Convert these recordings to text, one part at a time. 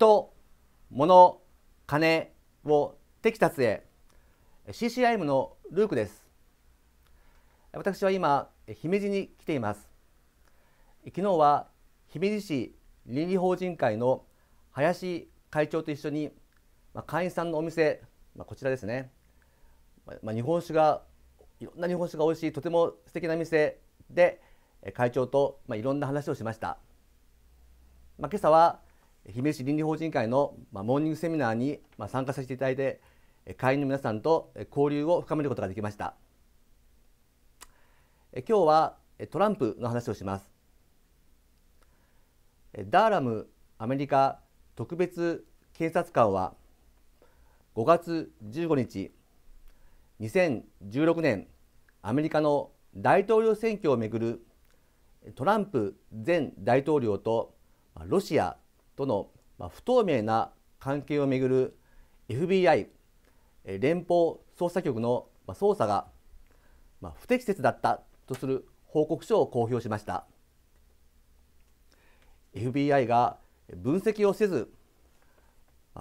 人、物、金をテキサスへ CCIM のルークです。私は今、姫路に来ています。昨日は姫路市倫理法人会の林会長と一緒に、まあ、会員さんのお店、まあ、こちらですね、まあ、日本酒がいろんな日本酒が美味しいとても素敵な店で会長と、まあ、いろんな話をしました、まあ、今朝は姫市倫理法人会の、まあ、モーニングセミナーに、まあ、参加させていただいて会員の皆さんと交流を深めることができました今日はトランプの話をしますダーラムアメリカ特別警察官は5月15日2016年アメリカの大統領選挙をめぐるトランプ前大統領とロシアとの不透明な関係をめぐる FBI 連邦捜査局の捜査が不適切だったとする報告書を公表しました FBI が分析をせず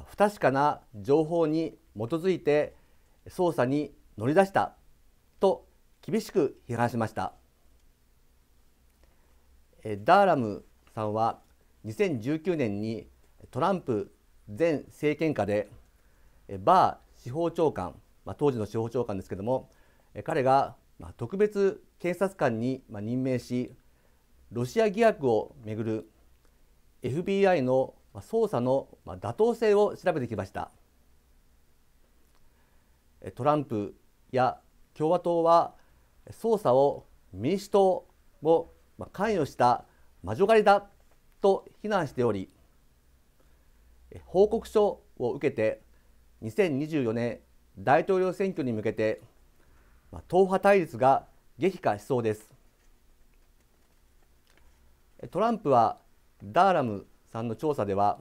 不確かな情報に基づいて捜査に乗り出したと厳しく批判しましたダーラムさんは2019年にトランプ前政権下でバー司法長官、まあ、当時の司法長官ですけども彼が特別検察官に任命しロシア疑惑をめぐる FBI の捜査の妥当性を調べてきましたトランプや共和党は捜査を民主党も関与した魔女狩りだと非難しており報告書を受けて2024年大統領選挙に向けて党派対立が激化しそうですトランプはダーラムさんの調査では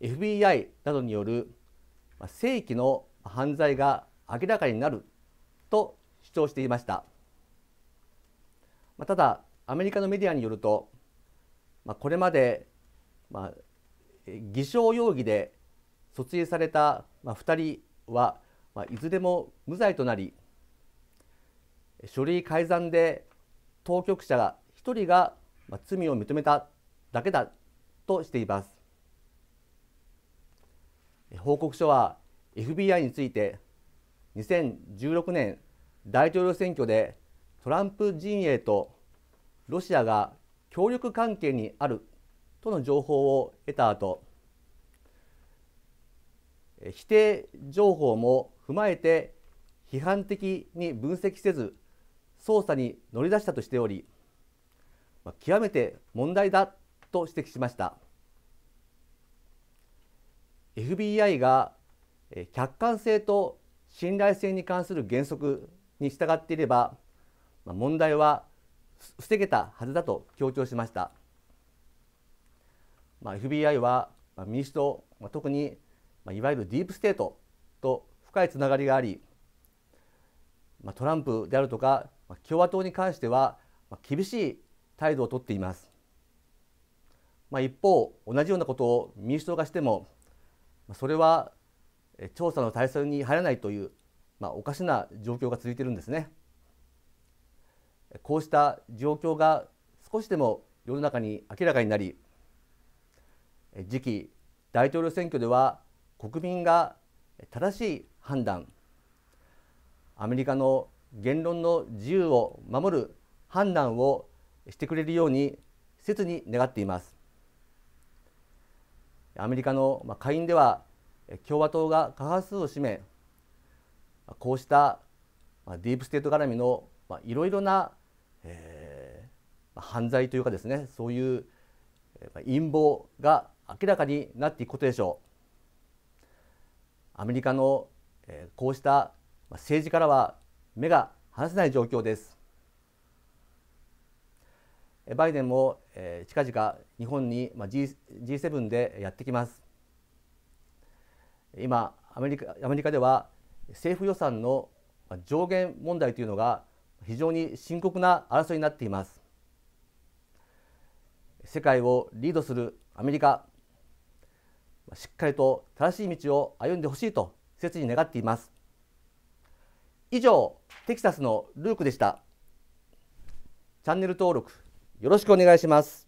FBI などによる正規の犯罪が明らかになると主張していましたただアメリカのメディアによるとまあ、これまで、まあ、偽証容疑で訴追された、まあ、2人は、まあ、いずれも無罪となり書類改ざんで当局者が1人が、まあ、罪を認めただけだとしています報告書は FBI について2016年大統領選挙でトランプ陣営とロシアが協力関係にあるとの情報を得た後否定情報も踏まえて批判的に分析せず捜査に乗り出したとしており極めて問題だと指摘しました FBI が客観性と信頼性に関する原則に従っていれば問題は防げたはずだと強調しました、まあ、FBI は民主党、まあ、特にいわゆるディープステートと深いつながりがありまあ、トランプであるとか共和党に関しては厳しい態度をとっています、まあ、一方同じようなことを民主党がしてもそれは調査の対象に入らないという、まあ、おかしな状況が続いているんですね。こうした状況が少しでも世の中に明らかになり次期大統領選挙では国民が正しい判断アメリカの言論の自由を守る判断をしてくれるように切に願っていますアメリカの下院では共和党が過半数を占めこうしたディープステート絡みのいろいろなえー、犯罪というかですねそういう陰謀が明らかになっていくことでしょうアメリカの、えー、こうした政治からは目が離せない状況ですバイデンも、えー、近々日本に、まあ、G、G7 でやってきます今アメリカアメリカでは政府予算の上限問題というのが非常に深刻な争いになっています世界をリードするアメリカしっかりと正しい道を歩んでほしいと切に願っています以上テキサスのルークでしたチャンネル登録よろしくお願いします